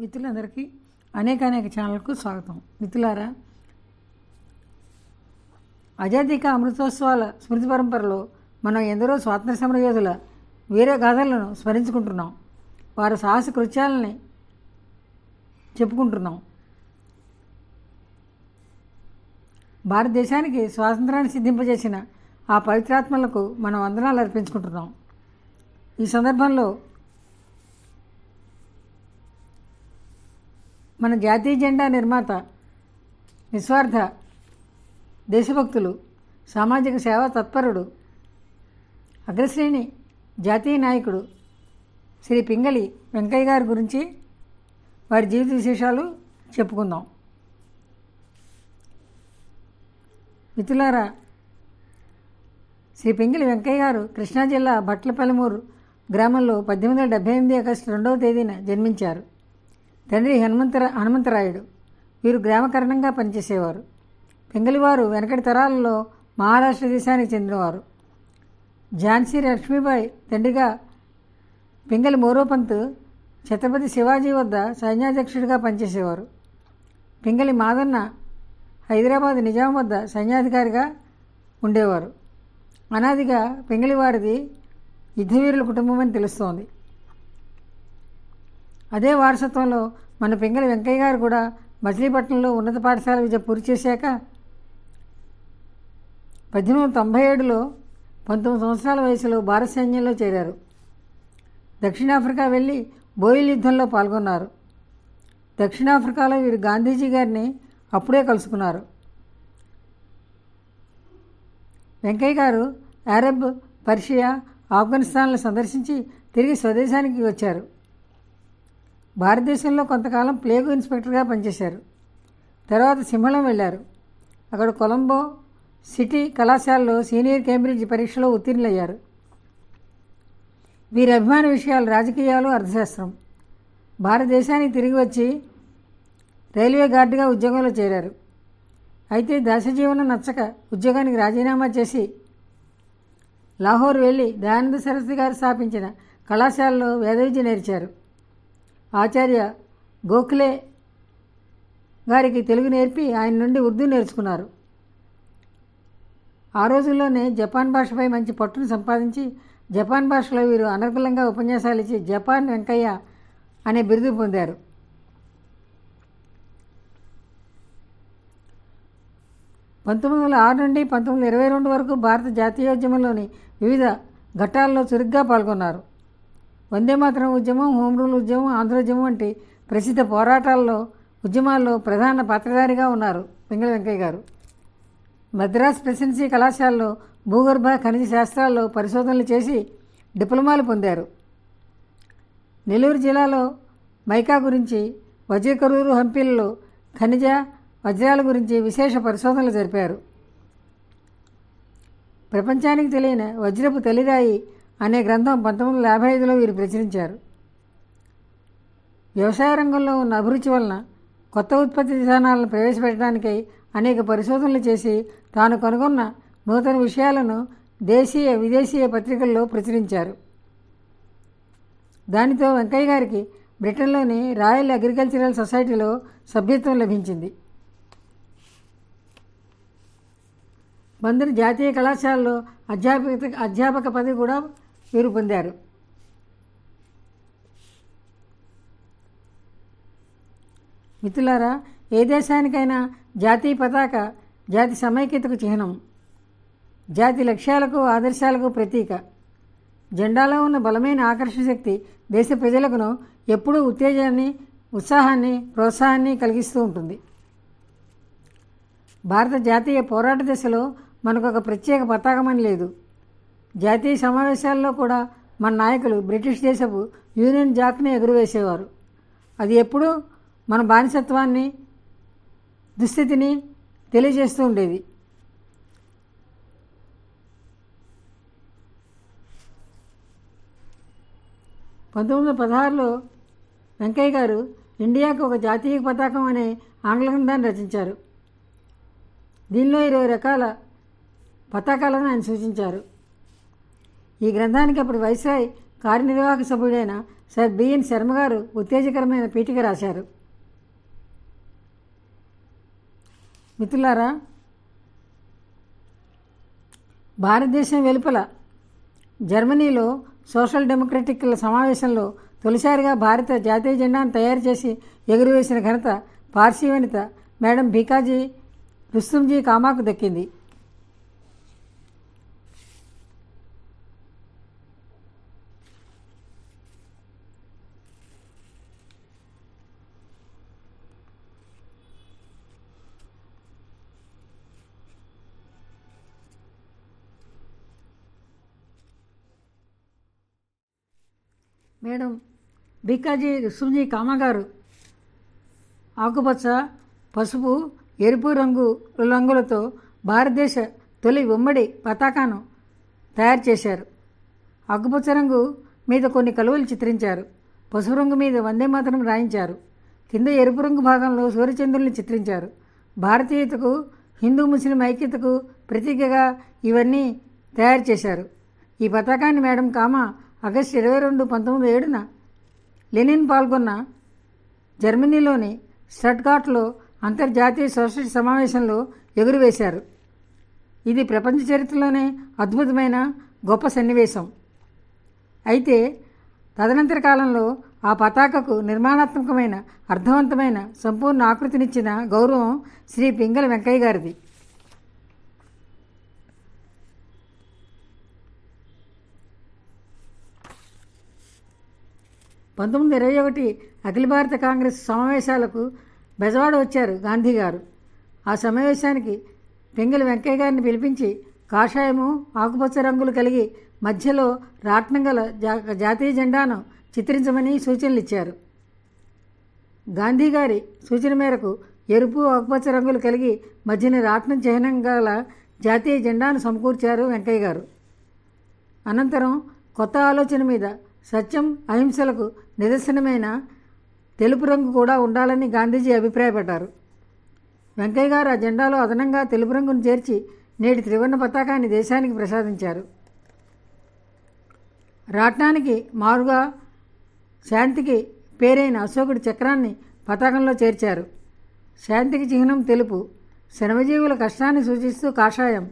మిత్రులందరికీ అనేక అనేక ఛానల్కు స్వాగతం మిత్రులారా ఆజాదీక అమృతోత్సవాల స్మృతి పరంపరలో మనం ఎందరో స్వాతంత్ర సమర యోధుల వేరే గాథలను స్మరించుకుంటున్నాం వారి సాహస కృత్యాలని చెప్పుకుంటున్నాం భారతదేశానికి స్వాతంత్రాన్ని సిద్ధింపజేసిన ఆ పవిత్రాత్మలకు మనం వందనాలు అర్పించుకుంటున్నాం ఈ సందర్భంలో మన జాతీయ జెండా నిర్మాత నిస్వార్థ దేశభక్తులు సామాజిక సేవా తత్పరుడు అగ్రశ్రేణి జాతీయ నాయకుడు శ్రీ పింగళి వెంకయ్య గారి గురించి వారి జీవిత విశేషాలు చెప్పుకుందాం మిథులారా శ్రీ పింగిలి వెంకయ్య గారు కృష్ణా జిల్లా బట్లపల్లిమూరు గ్రామంలో పద్దెనిమిది వందల డెబ్బై ఎనిమిది ఆగస్టు రెండవ తేదీన జన్మించారు తండ్రి హనుమంతరా హనుమంతరాయుడు వీరు గ్రామకరణంగా పనిచేసేవారు పెంగలివారు వెనకటి తరాలలో మహారాష్ట్ర దేశానికి చెందినవారు ఝాన్సీ లక్ష్మీబాయి తండ్రిగా పింగలి మోరోపంత్ ఛత్రపతి శివాజీ వద్ద సైన్యాధ్యక్షుడిగా పనిచేసేవారు పింగలి మాదన్న హైదరాబాద్ నిజాం వద్ద సైన్యాధికారిగా ఉండేవారు అనాదిగా పింగలివారిది యుద్ధవీరుల కుటుంబం అని తెలుస్తోంది అదే వారసత్వంలో మన పింగళి వెంకయ్య గారు కూడా మచిలీపట్నంలో ఉన్నత పాఠశాల విద్య పూర్తి చేశాక పద్దెనిమిది వందల తొంభై ఏడులో పంతొమ్మిది సంవత్సరాల వయసులో భారత సైన్యంలో చేరారు దక్షిణాఫ్రికా వెళ్ళి బోయిల్ యుద్ధంలో పాల్గొన్నారు దక్షిణాఫ్రికాలో వీరు గాంధీజీ గారిని అప్పుడే కలుసుకున్నారు వెంకయ్య గారు అరబ్ పర్షియా ఆఫ్ఘనిస్తాన్లు సందర్శించి తిరిగి స్వదేశానికి వచ్చారు భారతదేశంలో కొంతకాలం ప్లేగు ఇన్స్పెక్టర్గా పనిచేశారు తర్వాత సింహళం వెళ్ళారు అక్కడ కొలంబో సిటీ కళాశాలలో సీనియర్ కేంబ్రిడ్జ్ పరీక్షలో ఉత్తీర్ణులయ్యారు వీరి అభిమాన విషయాలు రాజకీయాలు అర్థశాస్త్రం భారతదేశానికి తిరిగి వచ్చి రైల్వే గార్డుగా ఉద్యోగంలో చేరారు అయితే దాసజీవనం నచ్చక ఉద్యోగానికి రాజీనామా చేసి లాహోర్ వెళ్ళి దయానంద సరస్వతి గారు స్థాపించిన కళాశాలలో వేదవిద్య నేర్చారు ఆచార్య గోఖలే గారికి తెలుగు నేర్పి ఆయన నుండి ఉర్దూ నేర్చుకున్నారు ఆ రోజుల్లోనే జపాన్ భాషపై మంచి పట్టును సంపాదించి జపాన్ భాషలో వీరు అనర్గలంగా ఉపన్యాసాలు ఇచ్చి జపాన్ వెంకయ్య అనే బిరుదు పొందారు పంతొమ్మిది వందల ఆరు నుండి పంతొమ్మిది వందల ఇరవై రెండు వరకు భారత జాతీయోద్యమంలోని వివిధ ఘట్టాల్లో చురుగ్గా పాల్గొన్నారు వందేమాతరం ఉద్యమం హోమ్ రూల్ ఉద్యమం ఆంధ్రోద్యమం వంటి ప్రసిద్ధ పోరాటాల్లో ఉద్యమాల్లో ప్రధాన పాత్రధారిగా ఉన్నారు పింగళ వెంకయ్య గారు మద్రాస్ ప్రెసిడెన్సీ కళాశాలలో భూగర్భ ఖనిజ శాస్త్రాల్లో పరిశోధనలు చేసి డిప్లొమాలు పొందారు నెల్లూరు జిల్లాలో మైకా గురించి వజ్రకరూరు హంపీలలో ఖనిజ వజ్రాల గురించి విశేష పరిశోధనలు జరిపారు ప్రపంచానికి తెలియని వజ్రపు తల్లిదాయి అనే గ్రంథం పంతొమ్మిది వందల యాభై ఐదులో వీరు ప్రచురించారు వ్యవసాయ రంగంలో ఉన్న అభిరుచి వలన కొత్త ఉత్పత్తి విధానాలను ప్రవేశపెట్టడానికై అనేక పరిశోధనలు చేసి తాను కనుగొన్న నూతన విషయాలను దేశీయ విదేశీయ పత్రికల్లో ప్రచురించారు దానితో వెంకయ్య గారికి బ్రిటన్లోని రాయల్ అగ్రికల్చరల్ సొసైటీలో సభ్యత్వం లభించింది బందరు జాతీయ కళాశాలలో అధ్యాపక అధ్యాపక పదవి కూడా వీరు పొందారు మిత్రులారా ఏ దేశానికైనా జాతీయ పతాక జాతి సమైక్యతకు చిహ్నం జాతి లక్ష్యాలకు ఆదర్శాలకు ప్రతీక జెండాలో ఉన్న బలమైన ఆకర్షణ శక్తి దేశ ప్రజలకును ఎప్పుడూ ఉత్తేజాన్ని ఉత్సాహాన్ని ప్రోత్సాహాన్ని కలిగిస్తూ ఉంటుంది భారత జాతీయ పోరాట దశలో మనకు ఒక ప్రత్యేక పతాకమని లేదు జాతీయ సమావేశాల్లో కూడా మన నాయకులు బ్రిటిష్ దేశపు యూనియన్ జాక్ని ఎగురవేసేవారు అది ఎప్పుడూ మన బానిసత్వాన్ని దుస్థితిని తెలియజేస్తూ ఉండేది పంతొమ్మిది వందల పదహారులో వెంకయ్య గారు ఇండియాకు ఒక జాతీయ పతాకం అనే ఆంగ్ల గ్రంథాన్ని రచించారు దీనిలో ఇరవై రకాల పతాకాలను ఆయన సూచించారు ఈ గ్రంథానికి అప్పుడు వైస్రాయ్ కార్యనిర్వాహక సభ్యుడైన సర్ బిఎన్ శర్మ గారు ఉత్తేజకరమైన పీఠిక రాశారు మిత్రులారా భారతదేశం వెలుపల జర్మనీలో సోషల్ డెమోక్రటిక్ల సమావేశంలో తొలిసారిగా భారత జాతీయ జెండాను తయారు చేసి ఎగురవేసిన ఘనత పార్సీ వనిత మేడం భీకాజీ రుస్తుంజీ కామాకు దక్కింది మేడం బికాజీ సుని కామగారు ఆకుపచ్చ పసుపు ఎరుపు రంగు రంగులతో భారతదేశ తొలి ఉమ్మడి పతాకాను తయారు చేశారు ఆకుపచ్చ రంగు మీద కొన్ని కలువలు చిత్రించారు పసుపు రంగు మీద వందే మాతరం రాయించారు కింద ఎరుపు రంగు భాగంలో సూర్యచంద్రుల్ని చిత్రించారు భారతీయతకు హిందూ ముస్లిం ఐక్యతకు ప్రతీకగా ఇవన్నీ తయారు చేశారు ఈ పతాకాన్ని మేడం కామ ఆగస్టు ఇరవై రెండు పంతొమ్మిది ఏడున లెనిన్ పాల్గొన్న జర్మనీలోని స్టట్గాట్లో అంతర్జాతీయ సోషలిస్ట్ సమావేశంలో ఎగురువేశారు ఇది ప్రపంచ చరిత్రలోనే అద్భుతమైన గొప్ప సన్నివేశం అయితే తదనంతర కాలంలో ఆ పతాకకు నిర్మాణాత్మకమైన అర్థవంతమైన సంపూర్ణ ఆకృతినిచ్చిన గౌరవం శ్రీ పింగళ వెంకయ్య గారిది పంతొమ్మిది ఇరవై ఒకటి అఖిల భారత కాంగ్రెస్ సమావేశాలకు బెజవాడ వచ్చారు గాంధీ గారు ఆ సమావేశానికి పెంగిలి వెంకయ్య గారిని పిలిపించి కాషాయము ఆకుపచ్చ రంగులు కలిగి మధ్యలో రాట్నం గల జా జాతీయ జెండాను చిత్రించమని సూచనలు ఇచ్చారు గాంధీ గారి సూచన మేరకు ఎరుపు ఆకుపచ్చ రంగులు కలిగి మధ్యన రాట్నం చిహ్నం గల జాతీయ జెండాను సమకూర్చారు వెంకయ్య గారు అనంతరం కొత్త ఆలోచన మీద సత్యం అహింసలకు నిదర్శనమైన తెలుపు రంగు కూడా ఉండాలని గాంధీజీ అభిప్రాయపడ్డారు వెంకయ్య గారు ఆ జెండాలో అదనంగా తెలుపు రంగును చేర్చి నేటి త్రివర్ణ పతాకాన్ని దేశానికి ప్రసాదించారు రాట్నానికి మారుగా శాంతికి పేరైన అశోకుడి చక్రాన్ని పతాకంలో చేర్చారు శాంతికి చిహ్నం తెలుపు శ్రమజీవుల కష్టాన్ని సూచిస్తూ కాషాయం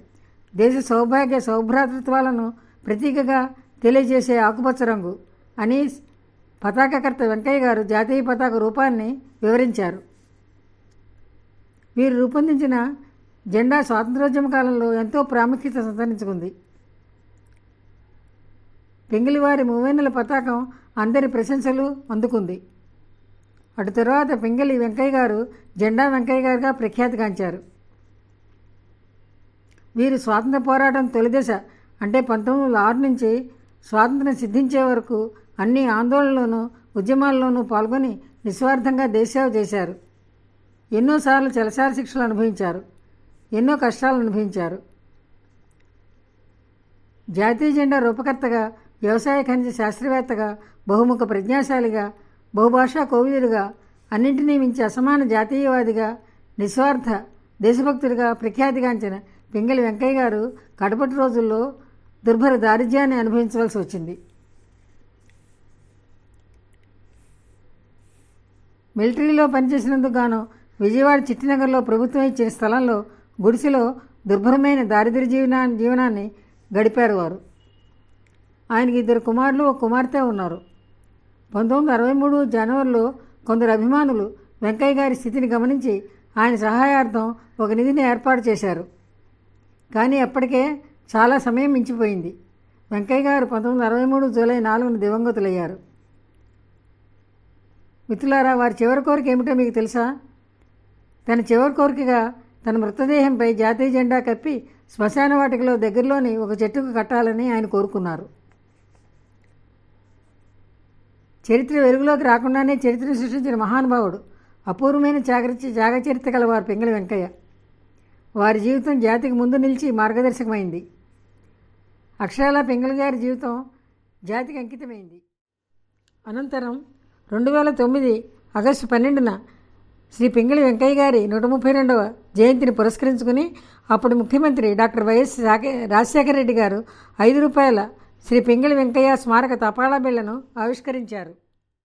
దేశ సౌభాగ్య సౌభ్రాతృత్వాలను ప్రతీకగా తెలియజేసే ఆకుపచ్చ రంగు అని పతాకకర్త వెంకయ్య గారు జాతీయ పతాక రూపాన్ని వివరించారు వీరు రూపొందించిన జెండా స్వాతంత్రోద్యమ కాలంలో ఎంతో ప్రాముఖ్యత సంతరించుకుంది పింగిలివారి మూవేనుల పతాకం అందరి ప్రశంసలు అందుకుంది అటు తర్వాత పెంగిలి వెంకయ్య గారు జెండా వెంకయ్య గారుగా ప్రఖ్యాతిగాంచారు వీరు స్వాతంత్ర పోరాటం తొలిదశ అంటే పంతొమ్మిది వందల ఆరు నుంచి స్వాతంత్రం సిద్ధించే వరకు అన్ని ఆందోళనలోనూ ఉద్యమాల్లోనూ పాల్గొని నిస్వార్థంగా దేశసేవ చేశారు ఎన్నోసార్లు చలసార శిక్షలు అనుభవించారు ఎన్నో కష్టాలు అనుభవించారు జాతీయ జెండా రూపకర్తగా వ్యవసాయ ఖనిజ శాస్త్రవేత్తగా బహుముఖ ప్రజ్ఞాశాలిగా బహుభాషా కోవిదుడిగా అన్నింటినీ మించి అసమాన జాతీయవాదిగా నిస్వార్థ దేశభక్తుడిగా ప్రఖ్యాతిగాంచిన పింగళి వెంకయ్య గారు కడపటి రోజుల్లో దుర్భర దారిద్ర్యాన్ని అనుభవించవలసి వచ్చింది మిలిటరీలో పనిచేసినందుకు గాను విజయవాడ చిట్టినగర్లో ప్రభుత్వం ఇచ్చిన స్థలంలో గుడిసెలో దుర్భరమైన దారిద్ర జీవనా జీవనాన్ని గడిపారు వారు ఆయనకి ఇద్దరు కుమారులు ఒక కుమార్తె ఉన్నారు పంతొమ్మిది వందల అరవై మూడు జనవరిలో కొందరు అభిమానులు వెంకయ్య గారి స్థితిని గమనించి ఆయన సహాయార్థం ఒక నిధిని ఏర్పాటు చేశారు కానీ అప్పటికే చాలా సమయం మించిపోయింది వెంకయ్య గారు పంతొమ్మిది అరవై మూడు జూలై నాలుగున దివంగతులయ్యారు మిత్రులారా వారి చివరి కోరిక ఏమిటో మీకు తెలుసా తన చివరి కోరికగా తన మృతదేహంపై జాతీయ జెండా కప్పి శ్మశాన వాటికలో దగ్గరలోని ఒక చెట్టుకు కట్టాలని ఆయన కోరుకున్నారు చరిత్ర వెలుగులోకి రాకుండానే చరిత్రను సృష్టించిన మహానుభావుడు అపూర్వమైన జాగ్రత్త జాగచరిత్ర గల వారు పింగళి వెంకయ్య వారి జీవితం జాతికి ముందు నిలిచి మార్గదర్శకమైంది అక్షరాల పింగళ గారి జీవితం జాతికి అంకితమైంది అనంతరం రెండు వేల తొమ్మిది ఆగస్టు పన్నెండున శ్రీ పింగళి వెంకయ్య గారి నూట ముప్పై రెండవ జయంతిని పురస్కరించుకుని అప్పుడు ముఖ్యమంత్రి డాక్టర్ వైఎస్ రాజశేఖర రెడ్డి గారు ఐదు రూపాయల శ్రీ పింగళి వెంకయ్య స్మారక తపాలా బిళ్లను ఆవిష్కరించారు